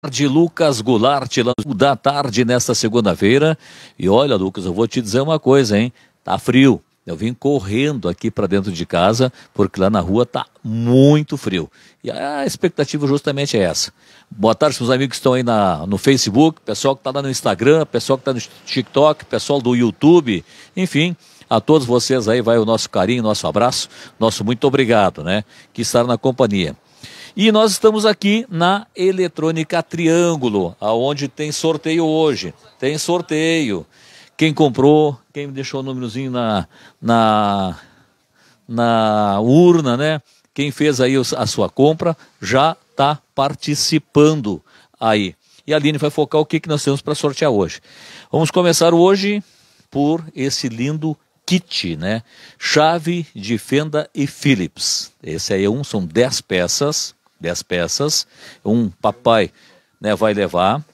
tarde, Lucas Goulart, da tarde nesta segunda-feira. E olha, Lucas, eu vou te dizer uma coisa, hein? Tá frio. Eu vim correndo aqui para dentro de casa, porque lá na rua tá muito frio. E a expectativa justamente é essa. Boa tarde, meus amigos que estão aí na, no Facebook, pessoal que está lá no Instagram, pessoal que está no TikTok, pessoal do YouTube, enfim. A todos vocês aí vai o nosso carinho, nosso abraço, nosso muito obrigado, né? Que estar na companhia. E nós estamos aqui na Eletrônica Triângulo, aonde tem sorteio hoje. Tem sorteio. Quem comprou, quem deixou o númerozinho na, na, na urna, né? Quem fez aí a sua compra já está participando aí. E a Aline vai focar o que, que nós temos para sortear hoje. Vamos começar hoje por esse lindo kit, né? Chave de fenda e Phillips. Esse aí é um, são 10 peças. 10 peças, um papai né, vai levar.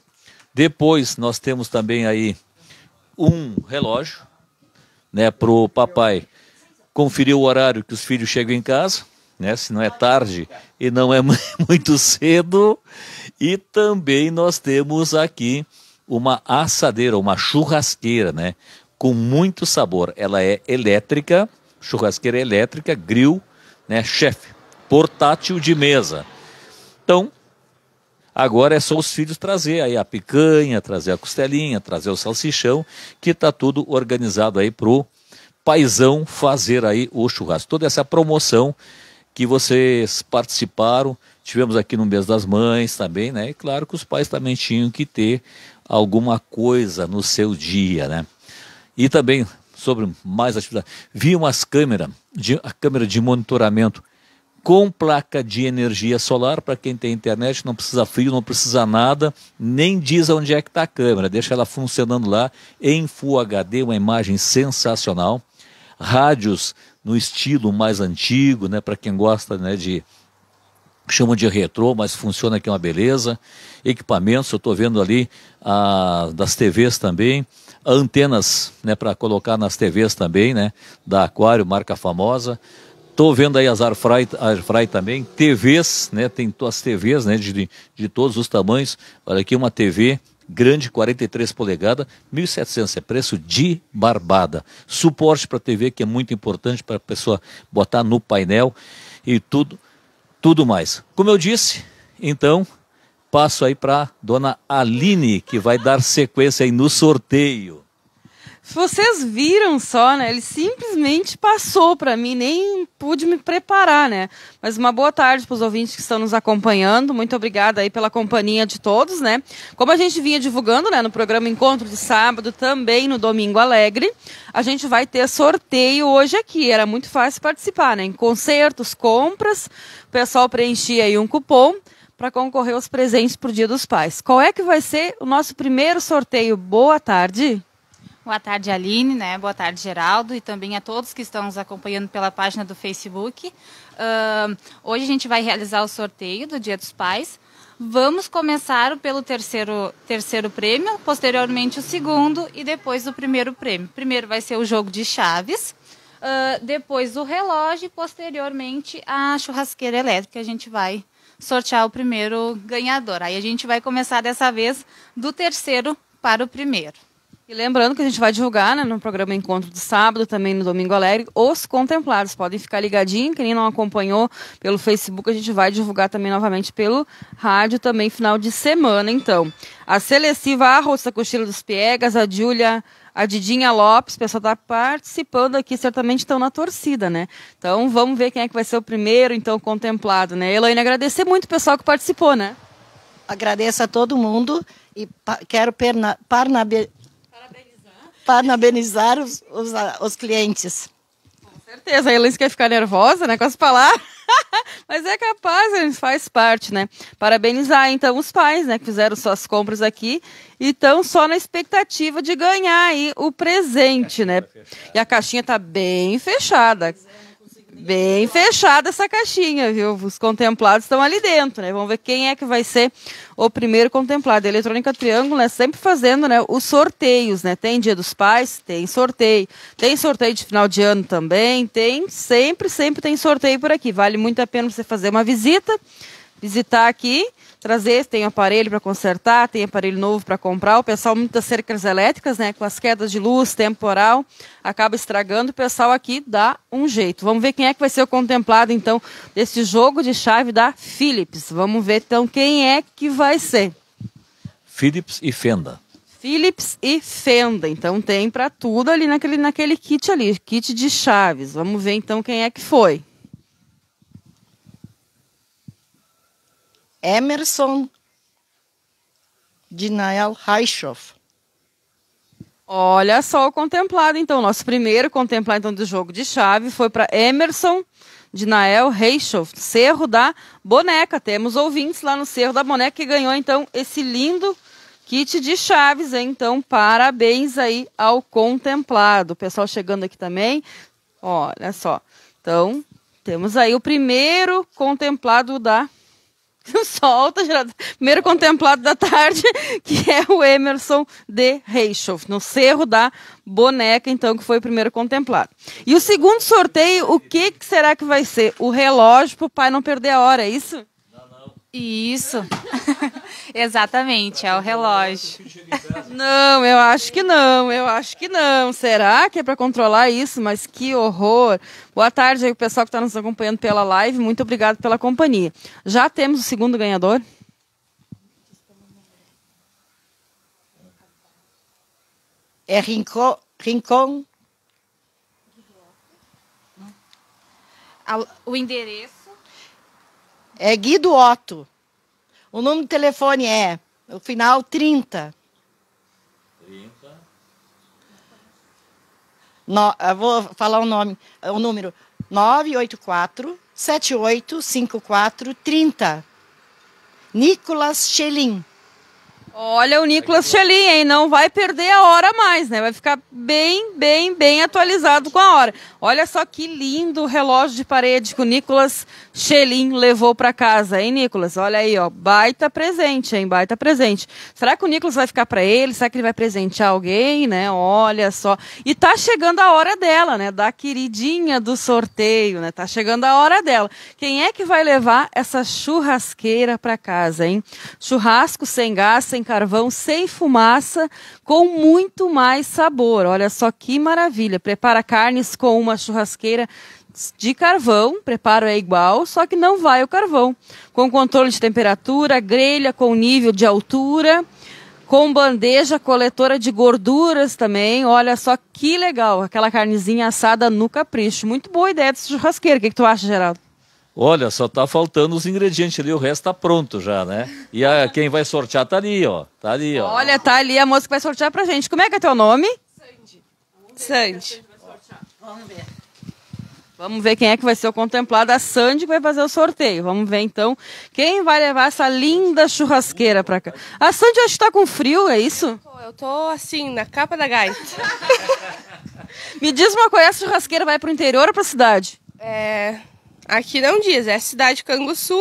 Depois nós temos também aí um relógio né, para o papai conferir o horário que os filhos chegam em casa, né, se não é tarde e não é muito cedo. E também nós temos aqui uma assadeira, uma churrasqueira, né, com muito sabor. Ela é elétrica, churrasqueira elétrica, grill, né, chefe, portátil de mesa. Então, agora é só os filhos trazer aí a picanha, trazer a costelinha, trazer o salsichão, que está tudo organizado aí pro paizão fazer aí o churrasco. Toda essa promoção que vocês participaram, tivemos aqui no mês das mães também, né? E claro que os pais também tinham que ter alguma coisa no seu dia, né? E também sobre mais atividade. Vi umas câmeras, a câmera de monitoramento com placa de energia solar, para quem tem internet, não precisa frio, não precisa nada, nem diz onde é que está a câmera, deixa ela funcionando lá em Full HD, uma imagem sensacional. Rádios no estilo mais antigo, né, para quem gosta né, de chamam de retrô, mas funciona que é uma beleza. Equipamentos, eu estou vendo ali a, das TVs também, antenas, né, para colocar nas TVs também, né, da Aquário, marca famosa. Estou vendo aí as Airfry, também, TVs, né? Tem as TVs, né? De, de todos os tamanhos. Olha aqui uma TV grande, 43 polegadas, 1.700 é preço de barbada. Suporte para TV que é muito importante para a pessoa botar no painel e tudo, tudo mais. Como eu disse, então passo aí para dona Aline que vai dar sequência aí no sorteio. Vocês viram só, né? Ele simplesmente passou para mim, nem pude me preparar, né? Mas uma boa tarde para os ouvintes que estão nos acompanhando. Muito obrigada aí pela companhia de todos, né? Como a gente vinha divulgando, né, no programa Encontro de Sábado, também no Domingo Alegre, a gente vai ter sorteio hoje aqui. Era muito fácil participar, né? Em concertos, compras, o pessoal preenchia aí um cupom para concorrer aos presentes para o Dia dos Pais. Qual é que vai ser o nosso primeiro sorteio? Boa tarde. Boa tarde, Aline, né? Boa tarde, Geraldo, e também a todos que estão nos acompanhando pela página do Facebook. Uh, hoje a gente vai realizar o sorteio do Dia dos Pais. Vamos começar pelo terceiro, terceiro prêmio, posteriormente o segundo e depois o primeiro prêmio. Primeiro vai ser o jogo de chaves, uh, depois o relógio e posteriormente a churrasqueira elétrica. A gente vai sortear o primeiro ganhador. Aí a gente vai começar dessa vez do terceiro para o primeiro. E lembrando que a gente vai divulgar né, no programa Encontro de Sábado, também no Domingo Alegre, os contemplados. Podem ficar ligadinho, quem não acompanhou pelo Facebook, a gente vai divulgar também novamente pelo rádio, também final de semana, então. A Celestiva a da Cochila dos Piegas, a Júlia a Didinha Lopes, o pessoal está participando aqui, certamente estão na torcida, né? Então vamos ver quem é que vai ser o primeiro, então, contemplado, né? Elaine, agradecer muito o pessoal que participou, né? Agradeço a todo mundo e quero parabenizar os, os, os clientes. Com certeza, a Elis quer ficar nervosa, né, com as palavras. Mas é capaz, faz parte, né? Parabenizar então os pais, né, que fizeram suas compras aqui e estão só na expectativa de ganhar aí o presente, né? Tá e a caixinha tá bem fechada bem fechada essa caixinha, viu? Os contemplados estão ali dentro, né? Vamos ver quem é que vai ser o primeiro contemplado. A Eletrônica Triângulo, né? Sempre fazendo, né? Os sorteios, né? Tem Dia dos Pais, tem sorteio. Tem sorteio de final de ano também, tem. Sempre, sempre tem sorteio por aqui. Vale muito a pena você fazer uma visita, visitar aqui trazer, tem aparelho para consertar, tem aparelho novo para comprar. O pessoal, muitas cercas elétricas, né, com as quedas de luz, temporal, acaba estragando. O pessoal aqui dá um jeito. Vamos ver quem é que vai ser o contemplado, então, desse jogo de chave da Philips. Vamos ver, então, quem é que vai ser. Philips e Fenda. Philips e Fenda. Então tem para tudo ali naquele, naquele kit ali, kit de chaves. Vamos ver então quem é que foi. Emerson de Nael Olha só o contemplado, então. Nosso primeiro contemplado então, do jogo de chave foi para Emerson de Nael Cerro da Boneca. Temos ouvintes lá no Cerro da Boneca que ganhou, então, esse lindo kit de chaves. Hein? Então, parabéns aí ao contemplado. O pessoal chegando aqui também. Olha só. Então, temos aí o primeiro contemplado da Solta o Primeiro contemplado da tarde, que é o Emerson de Reichhoff, no Cerro da Boneca, então, que foi o primeiro contemplado. E o segundo sorteio, o que, que será que vai ser? O relógio para o pai não perder a hora, é isso? Isso. Exatamente, é o relógio. Tá não, eu acho que não, eu acho que não. Será que é para controlar isso? Mas que horror. Boa tarde aí o pessoal que está nos acompanhando pela live. Muito obrigado pela companhia. Já temos o segundo ganhador? É Rincon. Rincon. O endereço é Guido Otto. O número do telefone é o final 30. 30. No, vou falar o nome, o número 984 7854 30. Nicolas Schelin. Olha o Nicolas Cheli, hein? Não vai perder a hora mais, né? Vai ficar bem, bem, bem atualizado com a hora. Olha só que lindo relógio de parede que o Nicolas Chelin levou para casa, hein, Nicolas? Olha aí, ó, baita presente, hein? Baita presente. Será que o Nicolas vai ficar para ele? Será que ele vai presentear alguém, né? Olha só. E tá chegando a hora dela, né? Da queridinha do sorteio, né? Tá chegando a hora dela. Quem é que vai levar essa churrasqueira para casa, hein? Churrasco sem gás, sem carvão, sem fumaça, com muito mais sabor. Olha só que maravilha! Prepara carnes com uma churrasqueira de carvão, preparo é igual, só que não vai o carvão. Com controle de temperatura, grelha com nível de altura, com bandeja coletora de gorduras também. Olha só que legal, aquela carnezinha assada no capricho. Muito boa ideia desse churrasqueiro. O que, que tu acha, Geraldo? Olha, só tá faltando os ingredientes ali, o resto tá pronto já, né? E a, quem vai sortear tá ali, ó. Tá ali, ó. Olha, tá ali a moça que vai sortear pra gente. Como é que é teu nome? Sandy. Sandy. Vamos ver. Vamos ver quem é que vai ser o contemplado. A Sandy que vai fazer o sorteio. Vamos ver então quem vai levar essa linda churrasqueira pra cá. A Sandy acho que tá com frio, é isso? Eu tô assim, na capa da gaita. Me diz uma coisa, essa churrasqueira vai pro interior ou pra cidade? É. Aqui não diz, é a cidade Canguçu.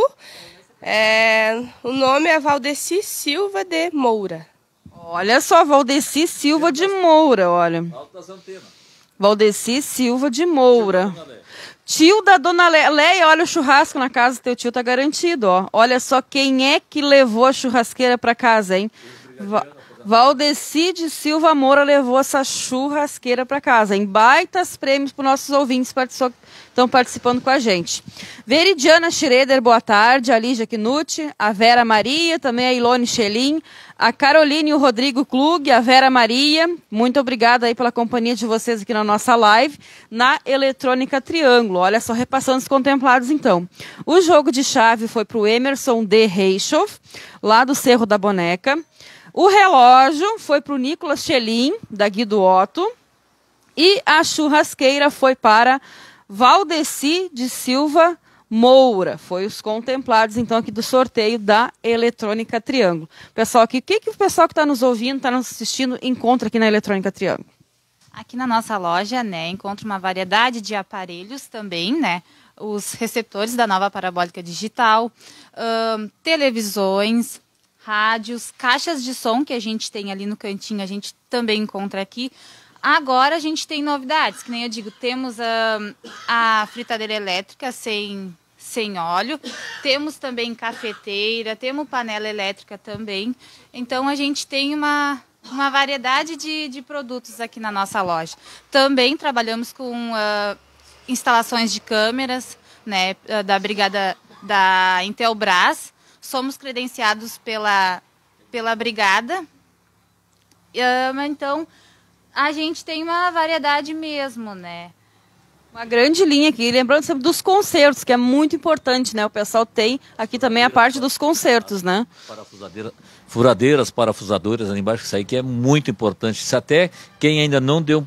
É, o nome é Valdeci Silva de Moura. Olha só, Valdeci Silva de Moura, olha. Altas antenas. Valdeci Silva de Moura. Tio da Dona Leia. Leia, olha o churrasco na casa, teu tio tá garantido, ó. Olha só quem é que levou a churrasqueira para casa, hein? Va Valdeci de Silva Moura levou essa churrasqueira para casa. Em baitas prêmios para nossos ouvintes que estão participando com a gente. Veridiana Schroeder, boa tarde. A Lígia Knut, a Vera Maria, também a Ilone Schelin, a Caroline e o Rodrigo Klug, a Vera Maria. Muito obrigada aí pela companhia de vocês aqui na nossa live, na Eletrônica Triângulo. Olha só, repassando os contemplados então. O jogo de chave foi para o Emerson D. Reichoff, lá do Cerro da Boneca. O relógio foi para o Nicolas Schelin, da Guido Otto. E a churrasqueira foi para Valdeci de Silva Moura. Foi os contemplados, então, aqui do sorteio da Eletrônica Triângulo. Pessoal, o que, que o pessoal que está nos ouvindo, está nos assistindo, encontra aqui na Eletrônica Triângulo? Aqui na nossa loja, né, encontra uma variedade de aparelhos também, né? Os receptores da nova parabólica digital, hum, televisões, rádios, caixas de som que a gente tem ali no cantinho, a gente também encontra aqui. Agora a gente tem novidades, que nem eu digo, temos a, a fritadeira elétrica sem, sem óleo, temos também cafeteira, temos panela elétrica também. Então a gente tem uma, uma variedade de, de produtos aqui na nossa loja. Também trabalhamos com uh, instalações de câmeras né, ah, da Brigada da Intelbras somos credenciados pela, pela brigada. Então, a gente tem uma variedade mesmo, né? Uma grande linha aqui, lembrando sempre dos concertos, que é muito importante, né? O pessoal tem aqui também a parte dos concertos, né? Parafusadeira, furadeiras, parafusadoras ali embaixo, isso aí que é muito importante. se até quem ainda não deu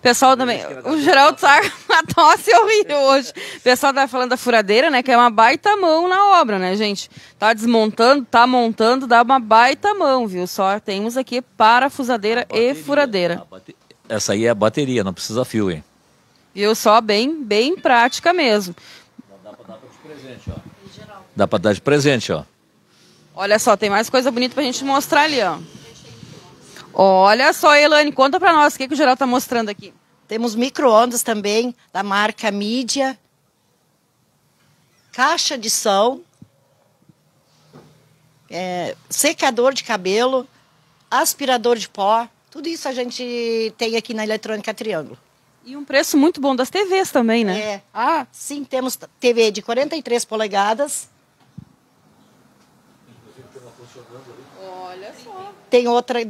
Pessoal também. O geral tá com tosse horrível hoje. O pessoal tá falando da furadeira, né? Que é uma baita mão na obra, né, gente? Tá desmontando, tá montando, dá uma baita mão, viu? Só temos aqui parafusadeira bateria, e furadeira. Bate... Essa aí é a bateria, não precisa fio, hein? Viu? Só bem, bem prática mesmo. Dá pra dar de presente, ó. Dá pra dar de presente, ó. Olha só, tem mais coisa bonita pra gente mostrar ali, ó. Olha só, Elane, conta para nós o que, que o geral está mostrando aqui. Temos micro-ondas também, da marca Mídia. Caixa de som. É, secador de cabelo. Aspirador de pó. Tudo isso a gente tem aqui na Eletrônica Triângulo. E um preço muito bom das TVs também, né? É. Ah, sim, temos TV de 43 polegadas. Olha só. Tem outra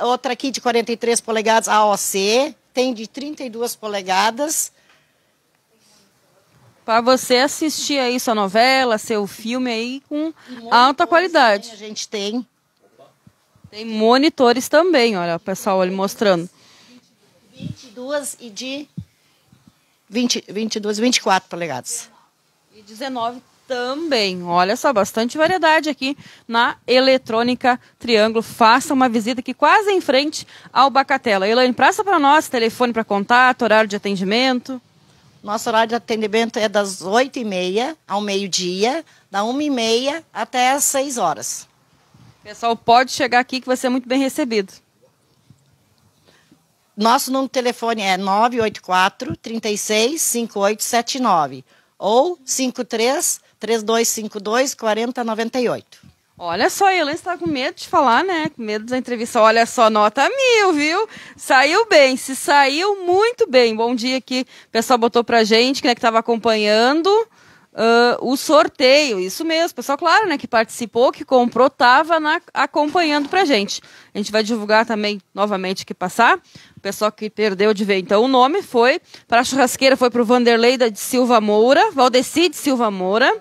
outra aqui de 43 polegadas, AOC, tem de 32 polegadas. Para você assistir aí sua novela, seu filme aí com alta qualidade. A gente tem. Tem monitores também, olha, o pessoal ali mostrando. 22 e de 20, 22, 24 polegadas. E 19 também. Olha só, bastante variedade aqui na Eletrônica Triângulo. Faça uma visita aqui quase em frente ao Bacatela. Elaine, praça para nós, telefone para contato, horário de atendimento. Nosso horário de atendimento é das 8h30 ao meio-dia, da 1h30 até as 6 horas. Pessoal, pode chegar aqui que vai ser muito bem recebido. Nosso número de telefone é 984 365879 ou 53 3252 4098. Olha só, a Helena está com medo de falar, né? Com medo da entrevista. Olha só, nota mil, viu? Saiu bem, se saiu muito bem. Bom dia aqui, o pessoal botou pra gente, né, que estava acompanhando uh, o sorteio. Isso mesmo, pessoal, claro, né, que participou, que comprou, estava acompanhando pra gente. A gente vai divulgar também novamente que passar. O pessoal que perdeu de ver. Então, o nome foi, para a churrasqueira, foi o Vanderlei da de Silva Moura, Valdeci de Silva Moura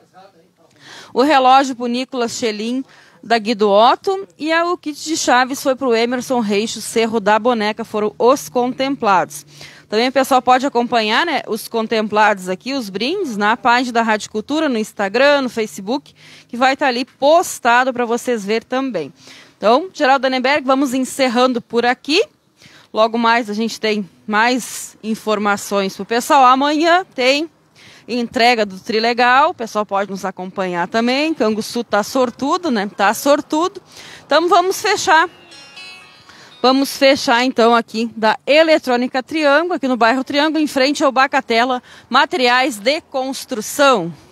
o relógio para o Nicolas Schelin da Guido Otto e a, o kit de chaves foi para o Emerson Reixo Cerro da Boneca, foram os contemplados. Também o pessoal pode acompanhar né, os contemplados aqui, os brindes, na página da Rádio Cultura, no Instagram, no Facebook, que vai estar tá ali postado para vocês ver também. Então, Geraldo Danenberg, vamos encerrando por aqui. Logo mais a gente tem mais informações para o pessoal. Amanhã tem entrega do Trilegal, o pessoal pode nos acompanhar também. Canguçu tá sortudo, né? Tá sortudo. Então vamos fechar. Vamos fechar então aqui da Eletrônica Triângulo, aqui no bairro Triângulo, em frente ao Bacatela, materiais de construção.